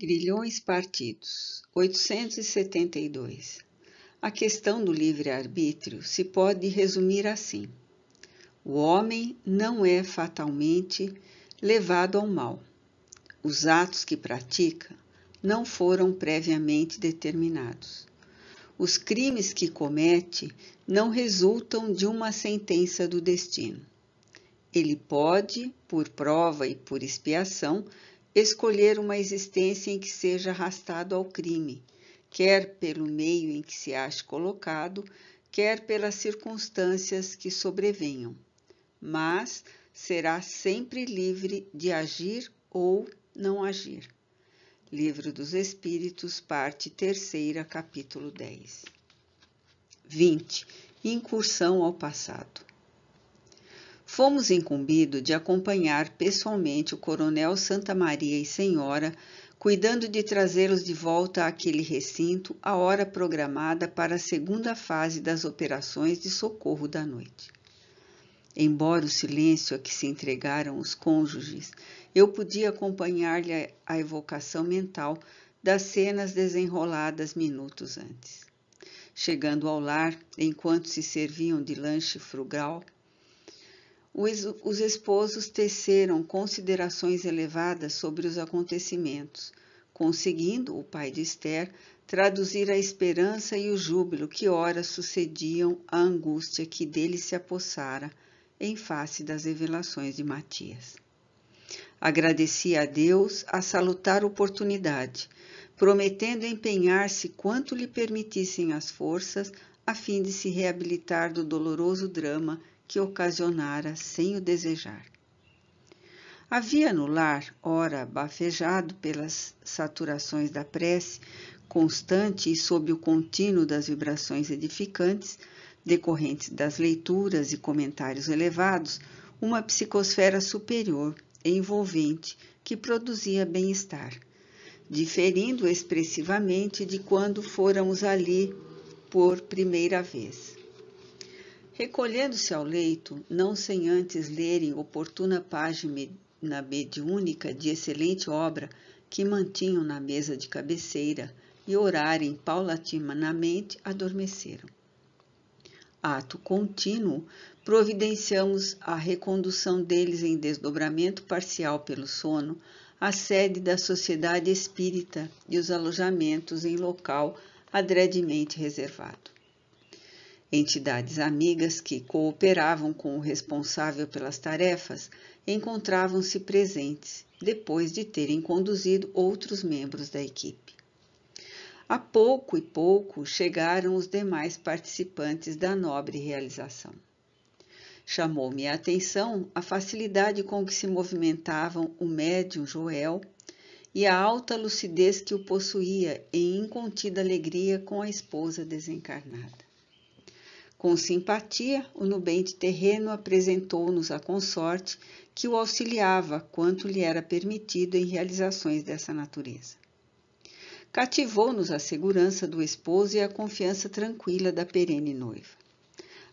Grilhões Partidos 872 A questão do livre-arbítrio se pode resumir assim: o homem não é fatalmente levado ao mal. Os atos que pratica não foram previamente determinados. Os crimes que comete não resultam de uma sentença do destino. Ele pode, por prova e por expiação, escolher uma existência em que seja arrastado ao crime, quer pelo meio em que se ache colocado, quer pelas circunstâncias que sobrevenham. Mas será sempre livre de agir ou não agir. Livro dos Espíritos, parte 3, capítulo 10. 20. Incursão ao passado fomos incumbidos de acompanhar pessoalmente o Coronel Santa Maria e Senhora, cuidando de trazê-los de volta àquele recinto à hora programada para a segunda fase das operações de socorro da noite. Embora o silêncio a que se entregaram os cônjuges, eu podia acompanhar-lhe a evocação mental das cenas desenroladas minutos antes. Chegando ao lar, enquanto se serviam de lanche frugal, os esposos teceram considerações elevadas sobre os acontecimentos, conseguindo o pai de Esther traduzir a esperança e o júbilo que ora sucediam à angústia que dele se apossara em face das revelações de Matias. Agradecia a Deus a salutar oportunidade, prometendo empenhar-se quanto lhe permitissem as forças a fim de se reabilitar do doloroso drama que ocasionara sem o desejar. Havia no lar, ora bafejado pelas saturações da prece, constante e sob o contínuo das vibrações edificantes, decorrentes das leituras e comentários elevados, uma psicosfera superior, envolvente, que produzia bem-estar, diferindo expressivamente de quando fôramos ali por primeira vez recolhendo-se ao leito, não sem antes lerem oportuna página mediúnica de excelente obra que mantinham na mesa de cabeceira e orarem paulatinamente, adormeceram. Ato contínuo, providenciamos a recondução deles em desdobramento parcial pelo sono à sede da Sociedade Espírita e os alojamentos em local adredemente reservado. Entidades amigas que cooperavam com o responsável pelas tarefas encontravam-se presentes depois de terem conduzido outros membros da equipe. A pouco e pouco chegaram os demais participantes da nobre realização. Chamou-me a atenção a facilidade com que se movimentavam o médium Joel e a alta lucidez que o possuía em incontida alegria com a esposa desencarnada. Com simpatia, o nubente terreno apresentou-nos a consorte que o auxiliava quanto lhe era permitido em realizações dessa natureza. Cativou-nos a segurança do esposo e a confiança tranquila da perene noiva.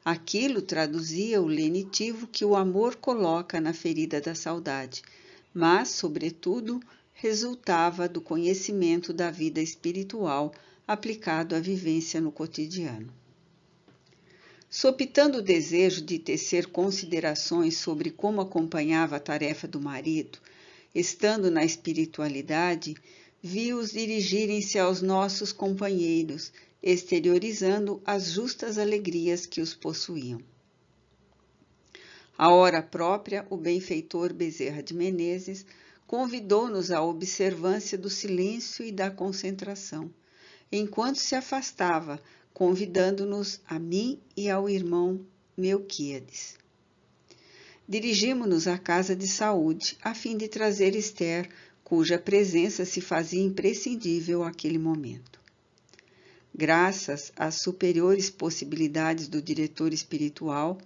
Aquilo traduzia o lenitivo que o amor coloca na ferida da saudade, mas, sobretudo, resultava do conhecimento da vida espiritual aplicado à vivência no cotidiano. Sopitando o desejo de tecer considerações sobre como acompanhava a tarefa do marido, estando na espiritualidade, vi-os dirigirem-se aos nossos companheiros, exteriorizando as justas alegrias que os possuíam. A hora própria, o benfeitor Bezerra de Menezes convidou-nos à observância do silêncio e da concentração, enquanto se afastava convidando-nos a mim e ao irmão Melquíades. Dirigimos-nos à casa de saúde a fim de trazer Esther, cuja presença se fazia imprescindível àquele momento. Graças às superiores possibilidades do diretor espiritual,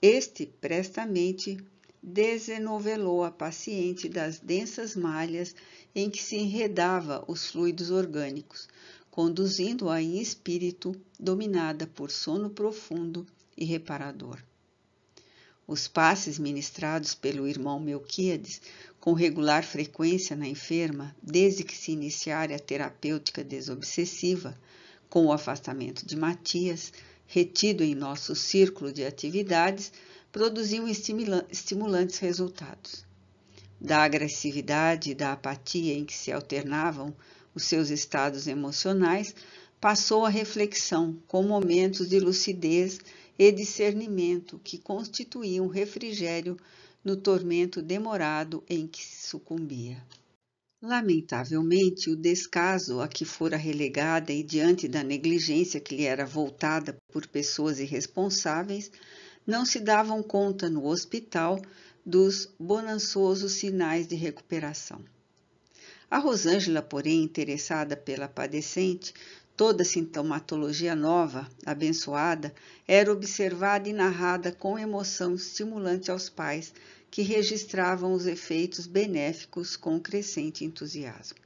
este prestamente desenovelou a paciente das densas malhas em que se enredava os fluidos orgânicos, conduzindo-a em espírito dominada por sono profundo e reparador. Os passes ministrados pelo irmão Melquíades com regular frequência na enferma, desde que se iniciara a terapêutica desobsessiva, com o afastamento de Matias, retido em nosso círculo de atividades, produziam estimulantes resultados. Da agressividade e da apatia em que se alternavam os seus estados emocionais, passou à reflexão com momentos de lucidez e discernimento que constituíam refrigério no tormento demorado em que sucumbia. Lamentavelmente, o descaso a que fora relegada e diante da negligência que lhe era voltada por pessoas irresponsáveis, não se davam conta no hospital dos bonançosos sinais de recuperação. A Rosângela, porém, interessada pela padecente, toda sintomatologia nova, abençoada, era observada e narrada com emoção estimulante aos pais, que registravam os efeitos benéficos com crescente entusiasmo.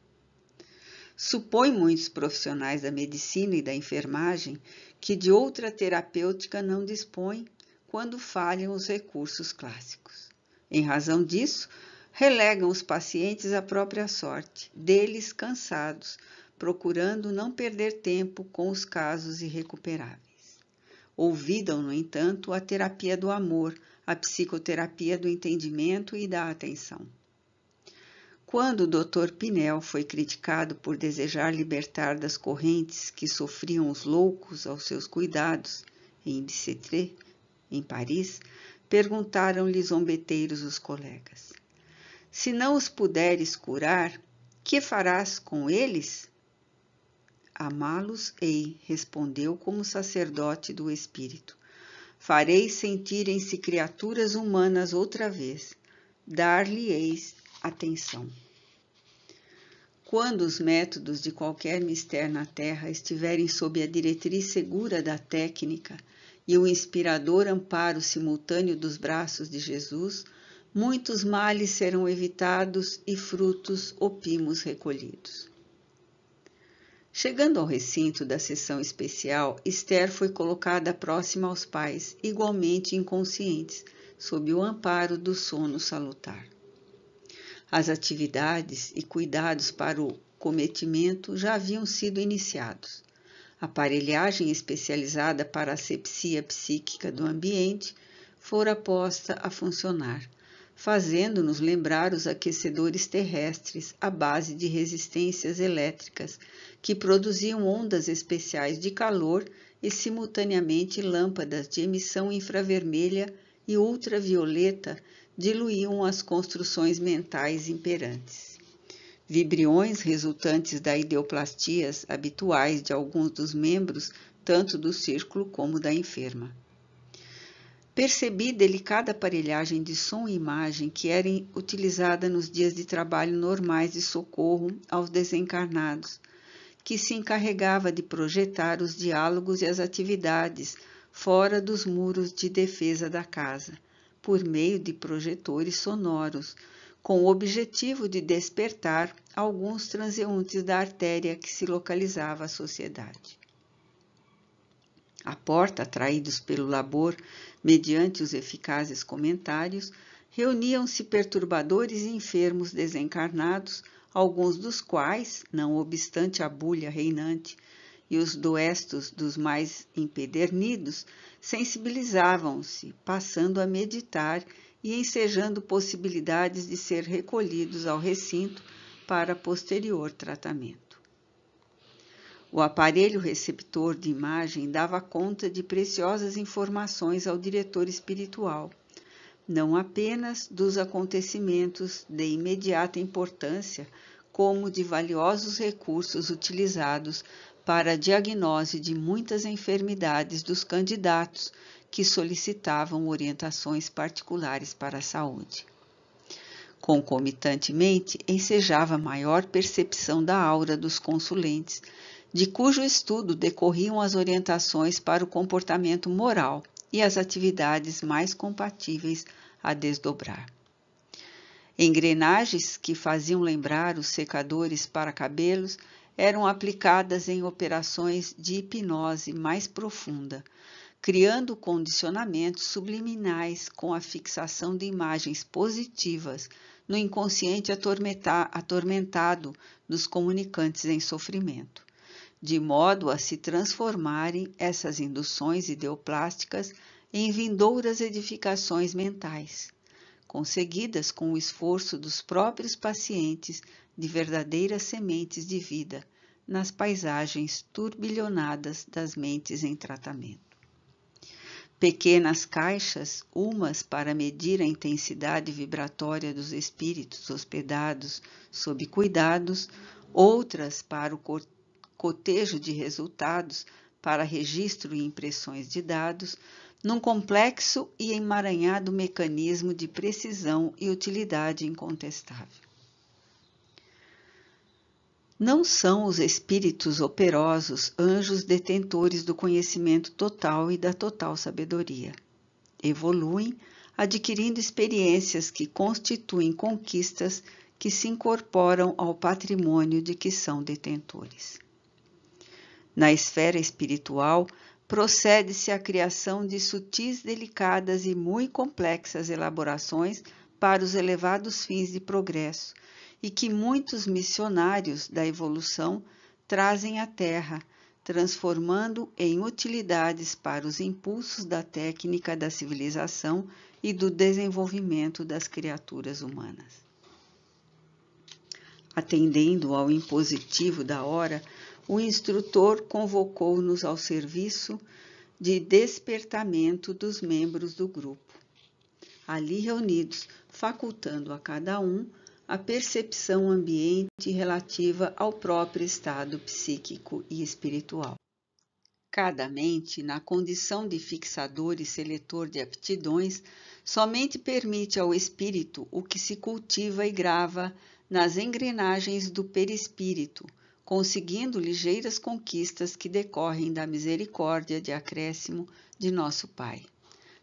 Supõe muitos profissionais da medicina e da enfermagem que de outra terapêutica não dispõem quando falham os recursos clássicos. Em razão disso, relegam os pacientes à própria sorte, deles cansados, procurando não perder tempo com os casos irrecuperáveis. Ouvidam, no entanto, a terapia do amor, a psicoterapia do entendimento e da atenção. Quando o Dr. Pinel foi criticado por desejar libertar das correntes que sofriam os loucos aos seus cuidados em Bicetré, em Paris, perguntaram-lhe zombeteiros os colegas: se não os puderes curar, que farás com eles? Amá-los ei, respondeu como sacerdote do Espírito. Farei sentirem-se criaturas humanas outra vez. Dar-lhe-eis atenção. Quando os métodos de qualquer mistério na Terra estiverem sob a diretriz segura da técnica e o inspirador amparo simultâneo dos braços de Jesus, muitos males serão evitados e frutos opimos recolhidos. Chegando ao recinto da sessão especial, Esther foi colocada próxima aos pais, igualmente inconscientes, sob o amparo do sono salutar. As atividades e cuidados para o cometimento já haviam sido iniciados. Aparelhagem especializada para a asepsia psíquica do ambiente fora posta a funcionar fazendo-nos lembrar os aquecedores terrestres à base de resistências elétricas, que produziam ondas especiais de calor e simultaneamente lâmpadas de emissão infravermelha e ultravioleta diluíam as construções mentais imperantes. Vibriões resultantes da ideoplastias habituais de alguns dos membros, tanto do círculo como da enferma. Percebi delicada aparelhagem de som e imagem que era utilizada nos dias de trabalho normais de socorro aos desencarnados, que se encarregava de projetar os diálogos e as atividades fora dos muros de defesa da casa, por meio de projetores sonoros, com o objetivo de despertar alguns transeuntes da artéria que se localizava a sociedade. A porta, atraídos pelo labor, mediante os eficazes comentários, reuniam-se perturbadores e enfermos desencarnados, alguns dos quais, não obstante a bulha reinante e os doestos dos mais empedernidos, sensibilizavam-se, passando a meditar e ensejando possibilidades de ser recolhidos ao recinto para posterior tratamento. O aparelho receptor de imagem dava conta de preciosas informações ao diretor espiritual, não apenas dos acontecimentos de imediata importância, como de valiosos recursos utilizados para a diagnose de muitas enfermidades dos candidatos que solicitavam orientações particulares para a saúde. Concomitantemente, ensejava maior percepção da aura dos consulentes de cujo estudo decorriam as orientações para o comportamento moral e as atividades mais compatíveis a desdobrar. Engrenagens que faziam lembrar os secadores para cabelos eram aplicadas em operações de hipnose mais profunda, criando condicionamentos subliminais com a fixação de imagens positivas no inconsciente atormentado dos comunicantes em sofrimento de modo a se transformarem essas induções ideoplásticas em vindouras edificações mentais, conseguidas com o esforço dos próprios pacientes de verdadeiras sementes de vida nas paisagens turbilhonadas das mentes em tratamento. Pequenas caixas, umas para medir a intensidade vibratória dos espíritos hospedados sob cuidados, outras para o cotejo de resultados para registro e impressões de dados, num complexo e emaranhado mecanismo de precisão e utilidade incontestável. Não são os espíritos operosos anjos detentores do conhecimento total e da total sabedoria. Evoluem, adquirindo experiências que constituem conquistas que se incorporam ao patrimônio de que são detentores. Na esfera espiritual, procede-se à criação de sutis, delicadas e muito complexas elaborações para os elevados fins de progresso, e que muitos missionários da evolução trazem à Terra, transformando em utilidades para os impulsos da técnica da civilização e do desenvolvimento das criaturas humanas. Atendendo ao impositivo da hora, o instrutor convocou-nos ao serviço de despertamento dos membros do grupo. Ali reunidos, facultando a cada um a percepção ambiente relativa ao próprio estado psíquico e espiritual. Cada mente, na condição de fixador e seletor de aptidões, somente permite ao espírito o que se cultiva e grava nas engrenagens do perispírito conseguindo ligeiras conquistas que decorrem da misericórdia de acréscimo de nosso Pai,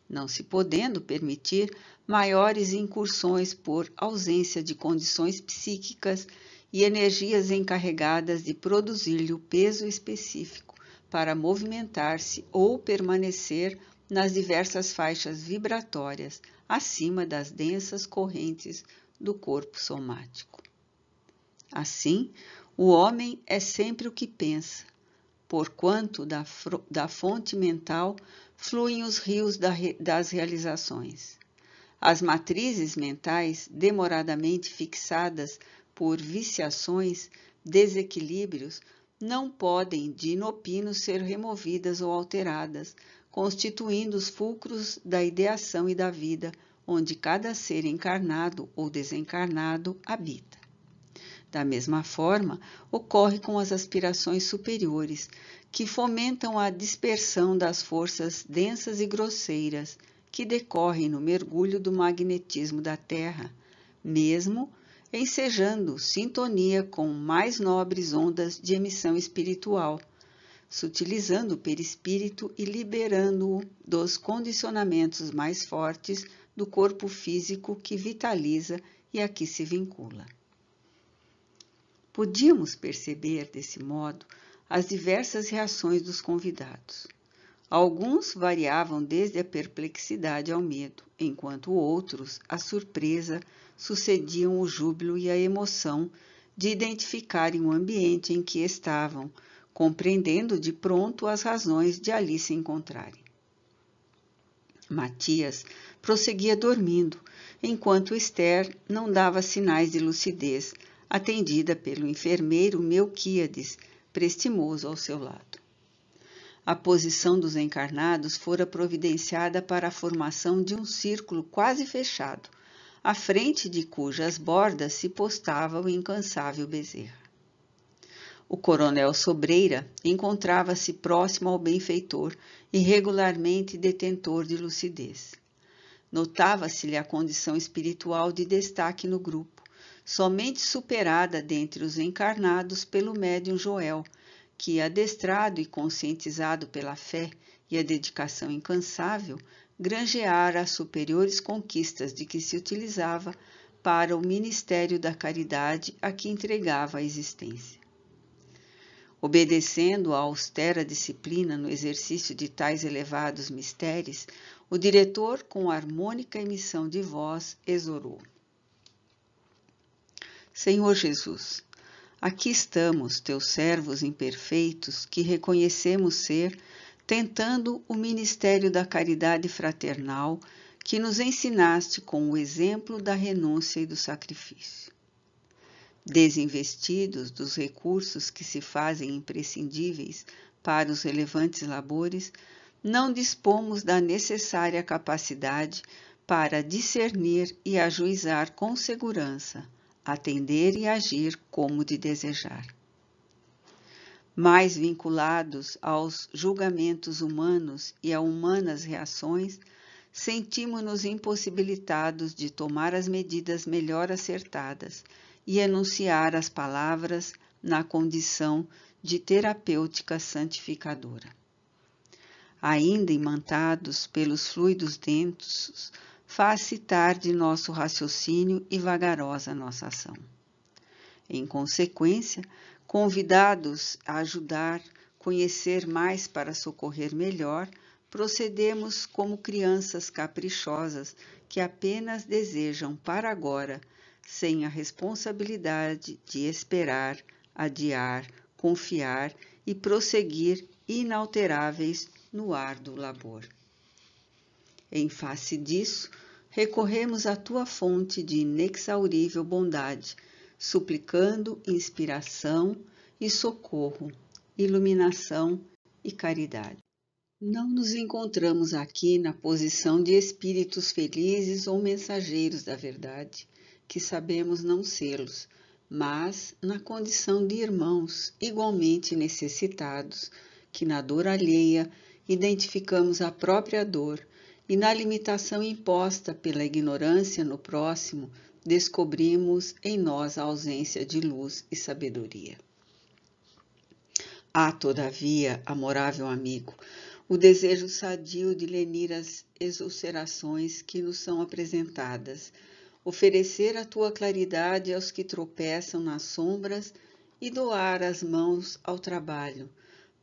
não se podendo permitir maiores incursões por ausência de condições psíquicas e energias encarregadas de produzir-lhe o peso específico para movimentar-se ou permanecer nas diversas faixas vibratórias acima das densas correntes do corpo somático. Assim, o homem é sempre o que pensa, porquanto da, da fonte mental fluem os rios da, das realizações. As matrizes mentais, demoradamente fixadas por viciações, desequilíbrios, não podem, de inopino, ser removidas ou alteradas, constituindo os fulcros da ideação e da vida, onde cada ser encarnado ou desencarnado habita. Da mesma forma, ocorre com as aspirações superiores, que fomentam a dispersão das forças densas e grosseiras que decorrem no mergulho do magnetismo da Terra, mesmo ensejando sintonia com mais nobres ondas de emissão espiritual, sutilizando o perispírito e liberando-o dos condicionamentos mais fortes do corpo físico que vitaliza e a que se vincula. Podíamos perceber, desse modo, as diversas reações dos convidados. Alguns variavam desde a perplexidade ao medo, enquanto outros, a surpresa, sucediam o júbilo e a emoção de identificarem o ambiente em que estavam, compreendendo de pronto as razões de ali se encontrarem. Matias prosseguia dormindo, enquanto Esther não dava sinais de lucidez, atendida pelo enfermeiro Melquíades, prestimoso ao seu lado. A posição dos encarnados fora providenciada para a formação de um círculo quase fechado, à frente de cujas bordas se postava o incansável Bezerra. O coronel Sobreira encontrava-se próximo ao benfeitor e regularmente detentor de lucidez. Notava-se-lhe a condição espiritual de destaque no grupo somente superada dentre os encarnados pelo médium Joel, que, adestrado e conscientizado pela fé e a dedicação incansável, granjeara as superiores conquistas de que se utilizava para o ministério da caridade a que entregava a existência. Obedecendo à austera disciplina no exercício de tais elevados mistérios, o diretor, com harmônica emissão de voz, exorou: Senhor Jesus, aqui estamos, teus servos imperfeitos, que reconhecemos ser, tentando o ministério da caridade fraternal que nos ensinaste com o exemplo da renúncia e do sacrifício. Desinvestidos dos recursos que se fazem imprescindíveis para os relevantes labores, não dispomos da necessária capacidade para discernir e ajuizar com segurança atender e agir como de desejar. Mais vinculados aos julgamentos humanos e a humanas reações, sentimos-nos impossibilitados de tomar as medidas melhor acertadas e enunciar as palavras na condição de terapêutica santificadora. Ainda imantados pelos fluidos densos faz-se tarde nosso raciocínio e vagarosa nossa ação. Em consequência, convidados a ajudar, conhecer mais para socorrer melhor, procedemos como crianças caprichosas que apenas desejam para agora, sem a responsabilidade de esperar, adiar, confiar e prosseguir inalteráveis no do labor. Em face disso, recorremos à tua fonte de inexaurível bondade, suplicando inspiração e socorro, iluminação e caridade. Não nos encontramos aqui na posição de espíritos felizes ou mensageiros da verdade, que sabemos não sê-los, mas na condição de irmãos igualmente necessitados, que na dor alheia identificamos a própria dor e na limitação imposta pela ignorância no próximo, descobrimos em nós a ausência de luz e sabedoria. Há, todavia, amorável amigo, o desejo sadio de lenir as exulcerações que nos são apresentadas, oferecer a tua claridade aos que tropeçam nas sombras e doar as mãos ao trabalho,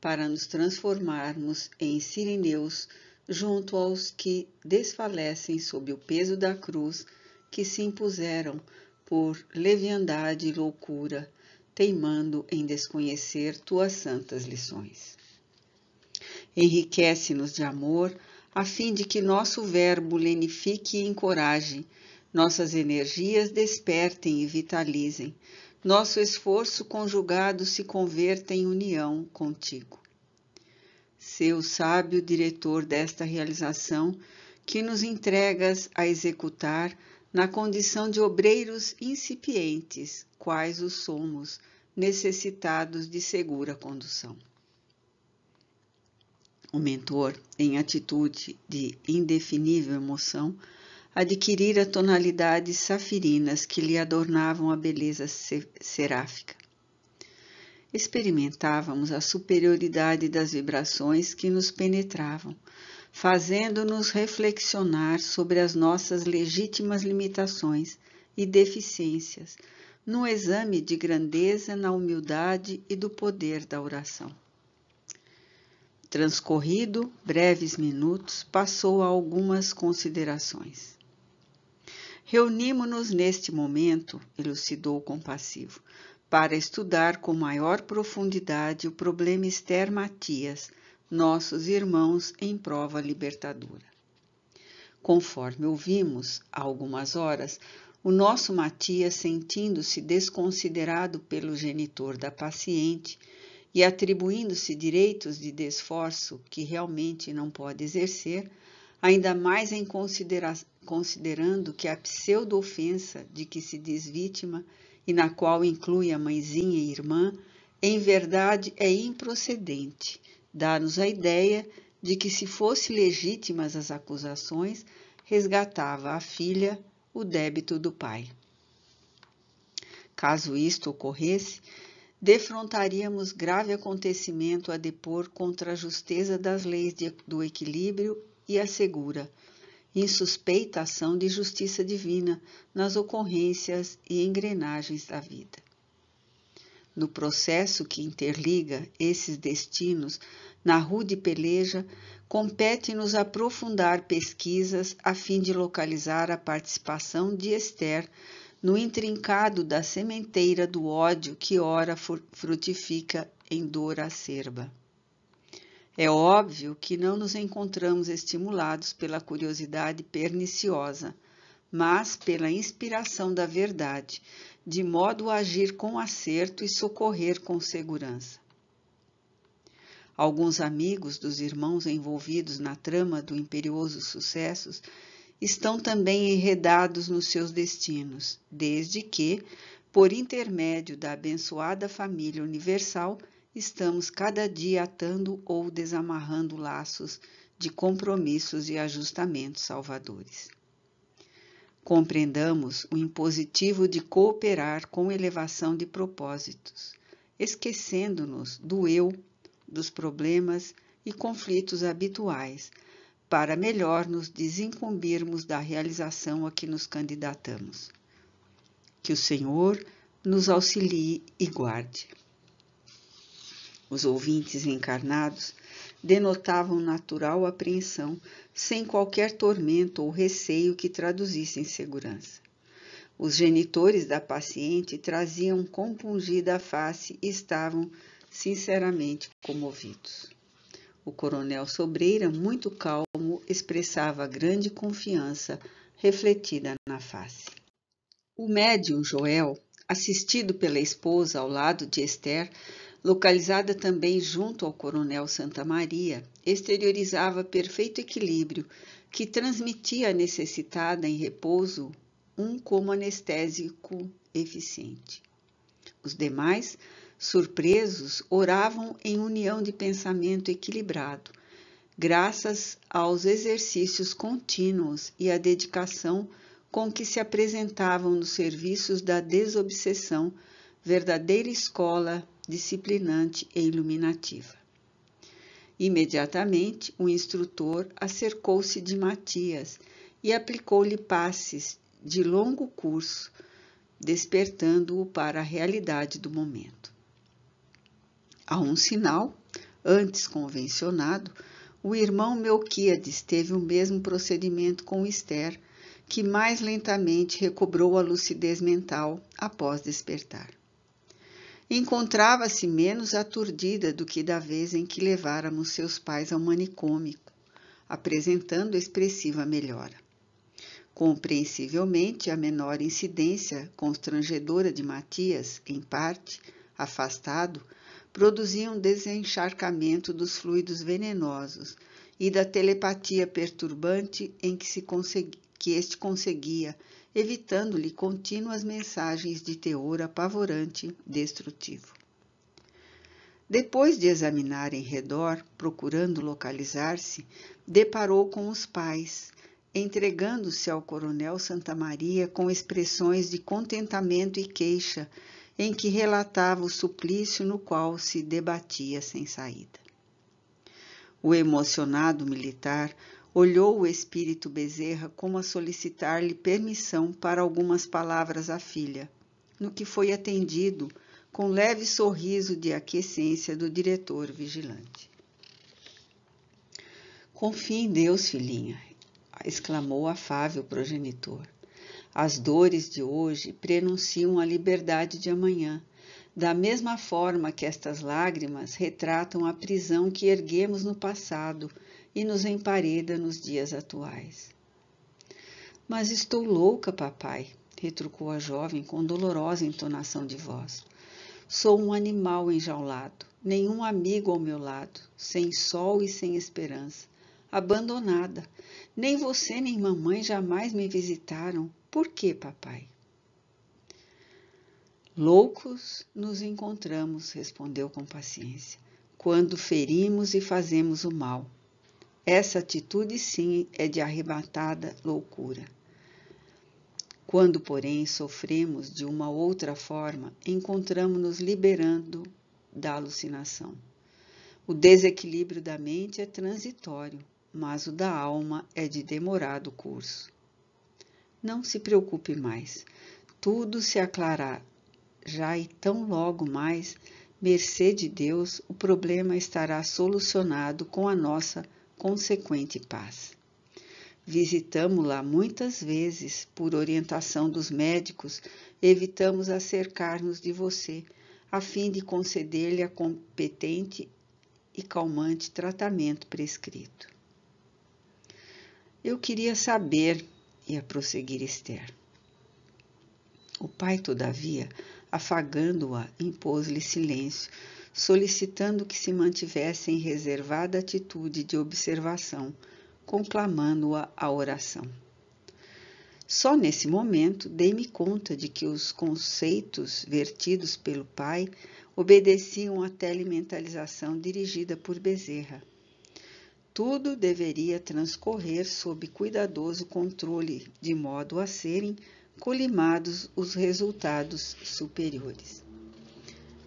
para nos transformarmos em sirineus junto aos que desfalecem sob o peso da cruz que se impuseram por leviandade e loucura, teimando em desconhecer tuas santas lições. Enriquece-nos de amor, a fim de que nosso verbo lenifique e encoraje, nossas energias despertem e vitalizem, nosso esforço conjugado se converta em união contigo seu sábio diretor desta realização, que nos entregas a executar na condição de obreiros incipientes, quais os somos, necessitados de segura condução. O mentor, em atitude de indefinível emoção, adquirira tonalidades safirinas que lhe adornavam a beleza seráfica experimentávamos a superioridade das vibrações que nos penetravam, fazendo-nos reflexionar sobre as nossas legítimas limitações e deficiências, num exame de grandeza na humildade e do poder da oração. Transcorrido breves minutos, passou a algumas considerações. Reunimo-nos neste momento, elucidou o compassivo, para estudar com maior profundidade o problema Esther Matias, nossos irmãos em prova libertadora. Conforme ouvimos há algumas horas, o nosso Matias, sentindo-se desconsiderado pelo genitor da paciente e atribuindo-se direitos de desforço que realmente não pode exercer, ainda mais em considera considerando que a pseudo-ofensa de que se diz vítima e na qual inclui a mãezinha e irmã, em verdade é improcedente. Dá-nos a ideia de que, se fossem legítimas as acusações, resgatava a filha o débito do pai. Caso isto ocorresse, defrontaríamos grave acontecimento a depor contra a justeza das leis de, do equilíbrio e a segura insuspeita ação de justiça divina nas ocorrências e engrenagens da vida. No processo que interliga esses destinos, na rude peleja, compete-nos aprofundar pesquisas a fim de localizar a participação de Esther no intrincado da sementeira do ódio que ora frutifica em dor acerba. É óbvio que não nos encontramos estimulados pela curiosidade perniciosa, mas pela inspiração da verdade, de modo a agir com acerto e socorrer com segurança. Alguns amigos dos irmãos envolvidos na trama do imperioso sucessos estão também enredados nos seus destinos, desde que, por intermédio da abençoada família universal, estamos cada dia atando ou desamarrando laços de compromissos e ajustamentos salvadores. Compreendamos o impositivo de cooperar com elevação de propósitos, esquecendo-nos do eu, dos problemas e conflitos habituais, para melhor nos desincumbirmos da realização a que nos candidatamos. Que o Senhor nos auxilie e guarde. Os ouvintes encarnados denotavam natural apreensão, sem qualquer tormento ou receio que traduzissem segurança. Os genitores da paciente traziam compungida a face e estavam sinceramente comovidos. O coronel Sobreira, muito calmo, expressava grande confiança refletida na face. O médium Joel, assistido pela esposa ao lado de Esther, localizada também junto ao Coronel Santa Maria, exteriorizava perfeito equilíbrio que transmitia à necessitada em repouso um como anestésico eficiente. Os demais, surpresos, oravam em união de pensamento equilibrado, graças aos exercícios contínuos e à dedicação com que se apresentavam nos serviços da desobsessão, verdadeira escola disciplinante e iluminativa. Imediatamente, o instrutor acercou-se de Matias e aplicou-lhe passes de longo curso, despertando-o para a realidade do momento. A um sinal, antes convencionado, o irmão Melquíades teve o mesmo procedimento com Esther, que mais lentamente recobrou a lucidez mental após despertar encontrava-se menos aturdida do que da vez em que leváramos seus pais ao manicômio, apresentando expressiva melhora. Compreensivelmente, a menor incidência constrangedora de Matias, em parte, afastado, produzia um desencharcamento dos fluidos venenosos e da telepatia perturbante em que, se consegui, que este conseguia evitando-lhe contínuas mensagens de teor apavorante, destrutivo. Depois de examinar em redor, procurando localizar-se, deparou com os pais, entregando-se ao coronel Santa Maria com expressões de contentamento e queixa, em que relatava o suplício no qual se debatia sem saída. O emocionado militar Olhou o espírito Bezerra como a solicitar-lhe permissão para algumas palavras à filha, no que foi atendido com leve sorriso de aquiescência do diretor vigilante. Confie em Deus, filhinha, exclamou afável progenitor. As dores de hoje prenunciam a liberdade de amanhã, da mesma forma que estas lágrimas retratam a prisão que erguemos no passado e nos empareda nos dias atuais. Mas estou louca, papai, retrucou a jovem com dolorosa entonação de voz. Sou um animal enjaulado, nenhum amigo ao meu lado, sem sol e sem esperança, abandonada. Nem você nem mamãe jamais me visitaram. Por que, papai? Loucos nos encontramos, respondeu com paciência, quando ferimos e fazemos o mal. Essa atitude, sim, é de arrebatada loucura. Quando, porém, sofremos de uma outra forma, encontramos-nos liberando da alucinação. O desequilíbrio da mente é transitório, mas o da alma é de demorado curso. Não se preocupe mais, tudo se aclarará. Já e tão logo mais, mercê de Deus, o problema estará solucionado com a nossa consequente paz. Visitamos-la muitas vezes por orientação dos médicos, evitamos acercar-nos de você, a fim de conceder-lhe a competente e calmante tratamento prescrito. Eu queria saber, ia prosseguir Esther. O pai, todavia, afagando-a, impôs-lhe silêncio, solicitando que se mantivesse em reservada atitude de observação, conclamando-a à oração. Só nesse momento dei-me conta de que os conceitos vertidos pelo pai obedeciam à telementalização dirigida por Bezerra. Tudo deveria transcorrer sob cuidadoso controle, de modo a serem colimados os resultados superiores.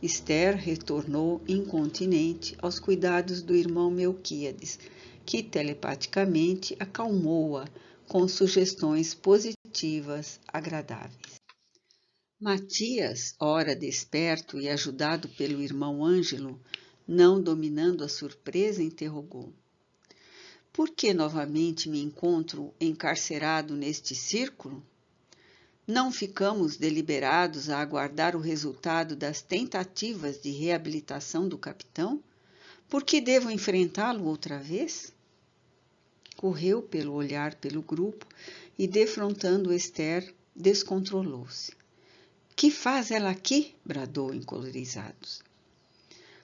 Esther retornou incontinente aos cuidados do irmão Melquíades, que telepaticamente acalmou-a com sugestões positivas agradáveis. Matias, ora desperto e ajudado pelo irmão Ângelo, não dominando a surpresa, interrogou: Por que novamente me encontro encarcerado neste círculo? Não ficamos deliberados a aguardar o resultado das tentativas de reabilitação do capitão? Por que devo enfrentá-lo outra vez? Correu pelo olhar pelo grupo e, defrontando Esther, descontrolou-se. Que faz ela aqui? bradou encolerizados.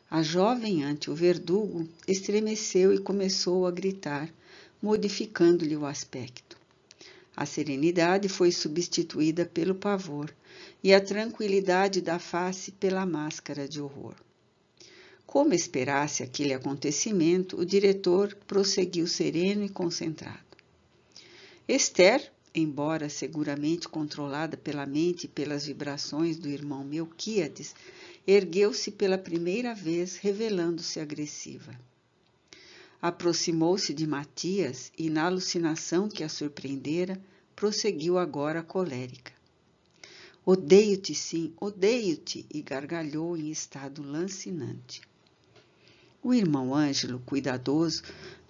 A jovem, ante o verdugo, estremeceu e começou a gritar, modificando-lhe o aspecto. A serenidade foi substituída pelo pavor e a tranquilidade da face pela máscara de horror. Como esperasse aquele acontecimento, o diretor prosseguiu sereno e concentrado. Esther, embora seguramente controlada pela mente e pelas vibrações do irmão Melquíades, ergueu-se pela primeira vez, revelando-se agressiva. Aproximou-se de Matias e, na alucinação que a surpreendera, prosseguiu agora colérica. Odeio-te, sim, odeio-te! e gargalhou em estado lancinante. O irmão Ângelo, cuidadoso,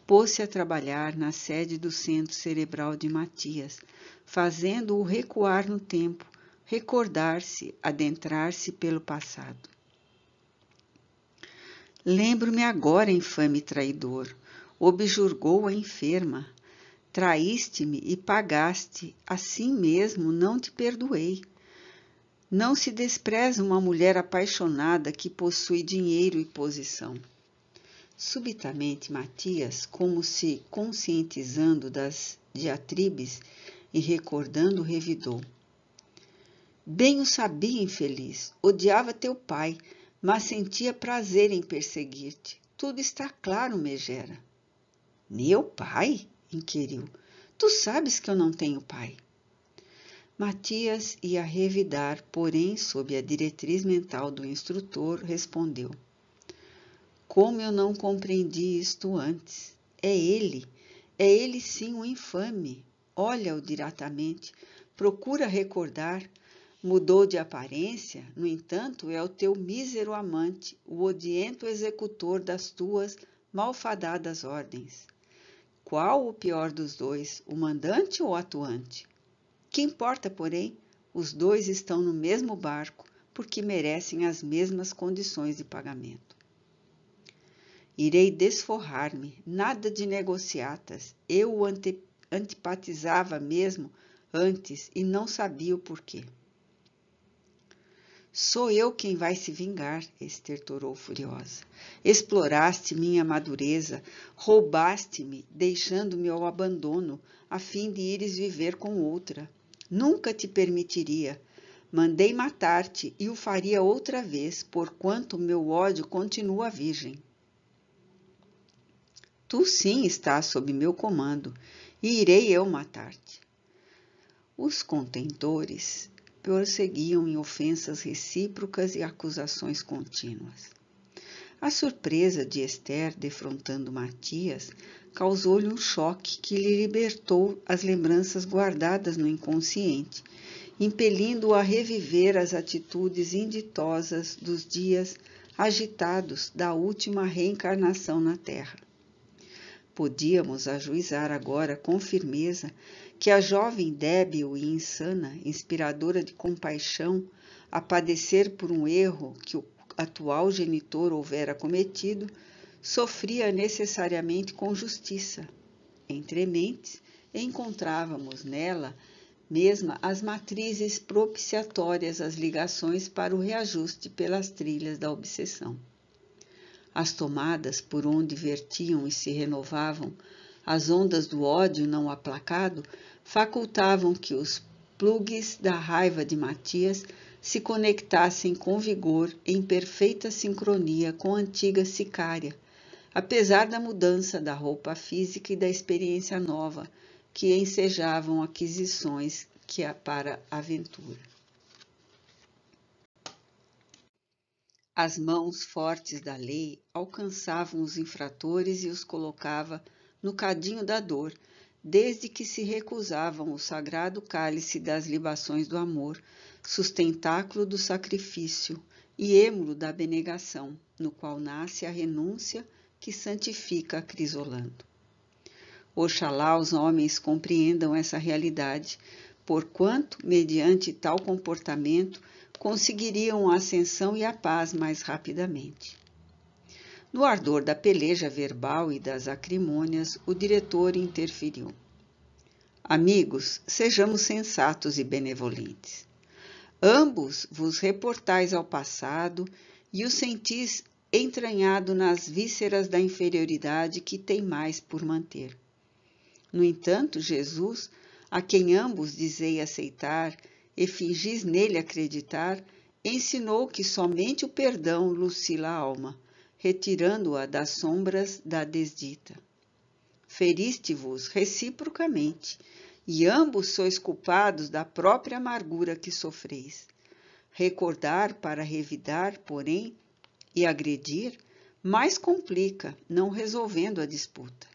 pôs-se a trabalhar na sede do centro cerebral de Matias, fazendo-o recuar no tempo, recordar-se, adentrar-se pelo passado. Lembro-me agora, infame traidor, objurgou a enferma. Traíste-me e pagaste, assim mesmo não te perdoei. Não se despreza uma mulher apaixonada que possui dinheiro e posição. Subitamente, Matias, como se conscientizando das diatribes e recordando, revidou. Bem o sabia, infeliz, odiava teu pai, mas sentia prazer em perseguir-te. Tudo está claro, Megera. Meu pai? inquiriu. Tu sabes que eu não tenho pai. Matias ia revidar, porém, sob a diretriz mental do instrutor, respondeu: Como eu não compreendi isto antes? É ele, é ele sim o infame. Olha-o diretamente, procura recordar, Mudou de aparência, no entanto, é o teu mísero amante, o odiento executor das tuas malfadadas ordens. Qual o pior dos dois, o mandante ou o atuante? Que importa, porém, os dois estão no mesmo barco porque merecem as mesmas condições de pagamento. Irei desforrar-me, nada de negociatas. Eu o ante, antipatizava mesmo antes e não sabia o porquê. Sou eu quem vai se vingar, estertorou furiosa. Exploraste minha madureza, roubaste-me, deixando-me ao abandono, a fim de ires viver com outra. Nunca te permitiria. Mandei matar-te e o faria outra vez, porquanto meu ódio continua virgem. Tu sim estás sob meu comando, e irei eu matar-te. Os contentores prosseguiam em ofensas recíprocas e acusações contínuas. A surpresa de Esther defrontando Matias causou-lhe um choque que lhe libertou as lembranças guardadas no inconsciente, impelindo-o a reviver as atitudes inditosas dos dias agitados da última reencarnação na Terra. Podíamos ajuizar agora com firmeza que a jovem débil e insana, inspiradora de compaixão, a padecer por um erro que o atual genitor houvera cometido, sofria necessariamente com justiça. Entre mentes, encontrávamos nela mesma as matrizes propiciatórias às ligações para o reajuste pelas trilhas da obsessão. As tomadas por onde vertiam e se renovavam as ondas do ódio não aplacado facultavam que os plugues da raiva de Matias se conectassem com vigor em perfeita sincronia com a antiga sicária, apesar da mudança da roupa física e da experiência nova que ensejavam aquisições que a para a aventura. As mãos fortes da lei alcançavam os infratores e os colocava no cadinho da dor, desde que se recusavam o sagrado cálice das libações do amor, sustentáculo do sacrifício e êmulo da abnegação, no qual nasce a renúncia que santifica Crisolando. Oxalá os homens compreendam essa realidade, porquanto, mediante tal comportamento, conseguiriam a ascensão e a paz mais rapidamente. No ardor da peleja verbal e das acrimônias, o diretor interferiu. Amigos, sejamos sensatos e benevolentes. Ambos vos reportais ao passado e o sentis entranhado nas vísceras da inferioridade que mais por manter. No entanto, Jesus, a quem ambos dizei aceitar e fingis nele acreditar, ensinou que somente o perdão lucila a alma retirando-a das sombras da desdita. Feriste-vos reciprocamente, e ambos sois culpados da própria amargura que sofreis. Recordar para revidar, porém, e agredir, mais complica, não resolvendo a disputa.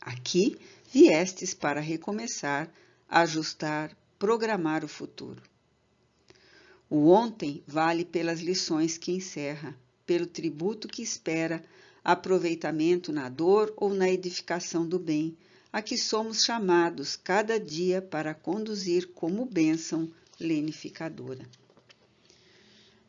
Aqui viestes para recomeçar, ajustar, programar o futuro. O ontem vale pelas lições que encerra, pelo tributo que espera, aproveitamento na dor ou na edificação do bem, a que somos chamados cada dia para conduzir como bênção lenificadora.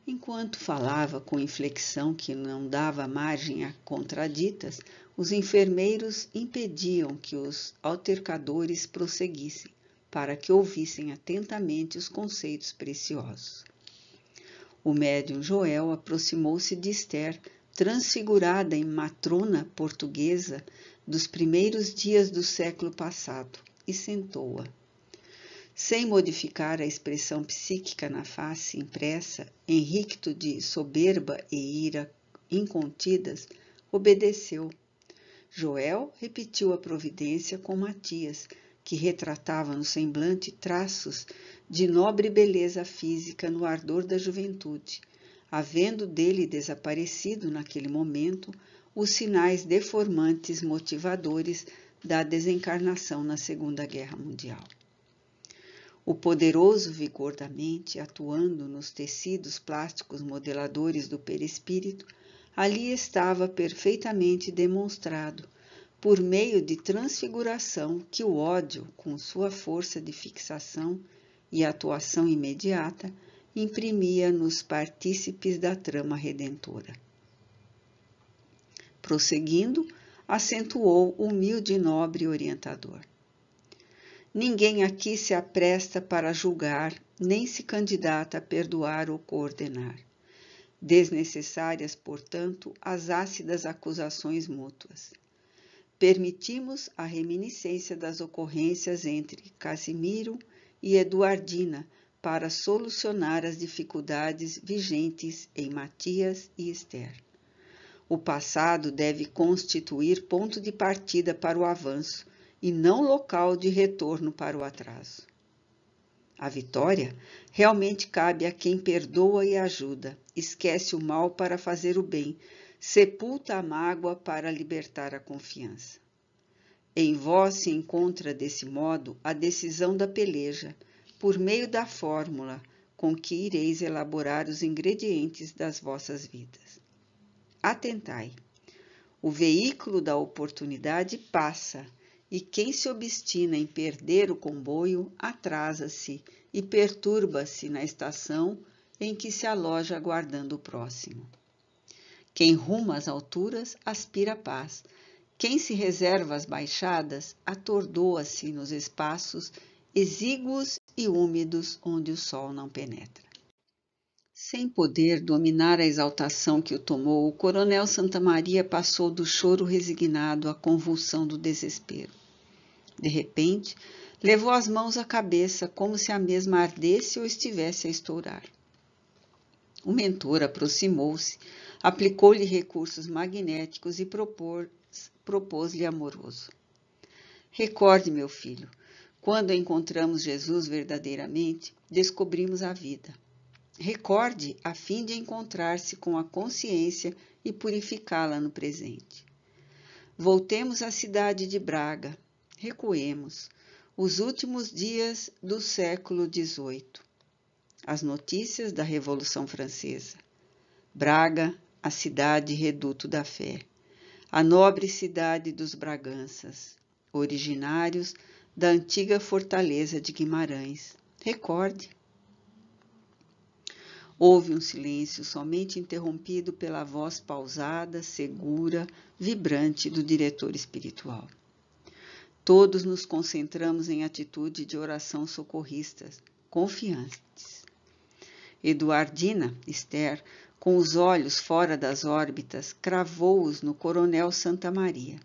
Enquanto falava com inflexão que não dava margem a contraditas, os enfermeiros impediam que os altercadores prosseguissem, para que ouvissem atentamente os conceitos preciosos. O médium Joel aproximou-se de Esther, transfigurada em matrona portuguesa dos primeiros dias do século passado, e sentou-a. Sem modificar a expressão psíquica na face impressa, enricto de soberba e ira incontidas, obedeceu. Joel repetiu a providência com Matias, que retratava no semblante traços de nobre beleza física no ardor da juventude, havendo dele desaparecido naquele momento os sinais deformantes motivadores da desencarnação na Segunda Guerra Mundial. O poderoso vigor da mente, atuando nos tecidos plásticos modeladores do perispírito, ali estava perfeitamente demonstrado por meio de transfiguração que o ódio, com sua força de fixação e atuação imediata, imprimia nos partícipes da trama redentora. Prosseguindo, acentuou humilde e nobre orientador. Ninguém aqui se apresta para julgar, nem se candidata a perdoar ou coordenar. Desnecessárias, portanto, as ácidas acusações mútuas permitimos a reminiscência das ocorrências entre Casimiro e Eduardina para solucionar as dificuldades vigentes em Matias e Esther. O passado deve constituir ponto de partida para o avanço e não local de retorno para o atraso. A vitória realmente cabe a quem perdoa e ajuda, esquece o mal para fazer o bem, sepulta a mágoa para libertar a confiança. Em vós se encontra desse modo a decisão da peleja, por meio da fórmula com que ireis elaborar os ingredientes das vossas vidas. Atentai. O veículo da oportunidade passa, e quem se obstina em perder o comboio atrasa-se e perturba-se na estação em que se aloja aguardando o próximo. Quem ruma às alturas aspira paz. Quem se reserva as baixadas atordoa-se nos espaços exíguos e úmidos onde o sol não penetra. Sem poder dominar a exaltação que o tomou, o coronel Santa Maria passou do choro resignado à convulsão do desespero. De repente, levou as mãos à cabeça, como se a mesma ardesse ou estivesse a estourar. O mentor aproximou-se, aplicou-lhe recursos magnéticos e propôs-lhe amoroso. Recorde, meu filho, quando encontramos Jesus verdadeiramente, descobrimos a vida. Recorde a fim de encontrar-se com a consciência e purificá-la no presente. Voltemos à cidade de Braga, recuemos, os últimos dias do século XVIII. As notícias da Revolução Francesa. Braga, a cidade reduto da fé, a nobre cidade dos Braganças, originários da antiga fortaleza de Guimarães. Recorde. Houve um silêncio somente interrompido pela voz pausada, segura, vibrante do diretor espiritual. Todos nos concentramos em atitude de oração socorristas, confiantes. Eduardina Esther com os olhos fora das órbitas, cravou-os no coronel Santa Maria,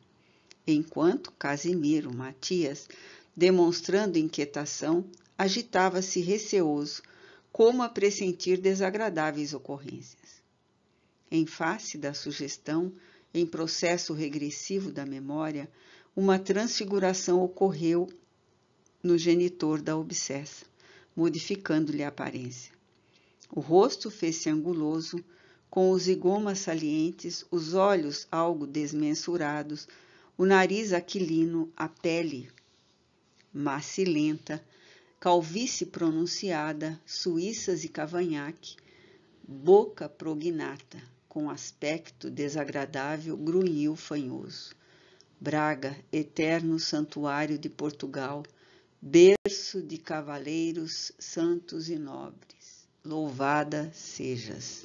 enquanto Casimiro Matias, demonstrando inquietação, agitava-se receoso, como a pressentir desagradáveis ocorrências. Em face da sugestão, em processo regressivo da memória, uma transfiguração ocorreu no genitor da obsessa, modificando-lhe a aparência. O rosto fez-se anguloso, com os zigomas salientes, os olhos algo desmensurados, o nariz aquilino, a pele macilenta, calvície pronunciada, suíças e cavanhaque, boca prognata, com aspecto desagradável, grunhiu fanhoso. Braga, eterno santuário de Portugal, berço de cavaleiros santos e nobres louvada sejas.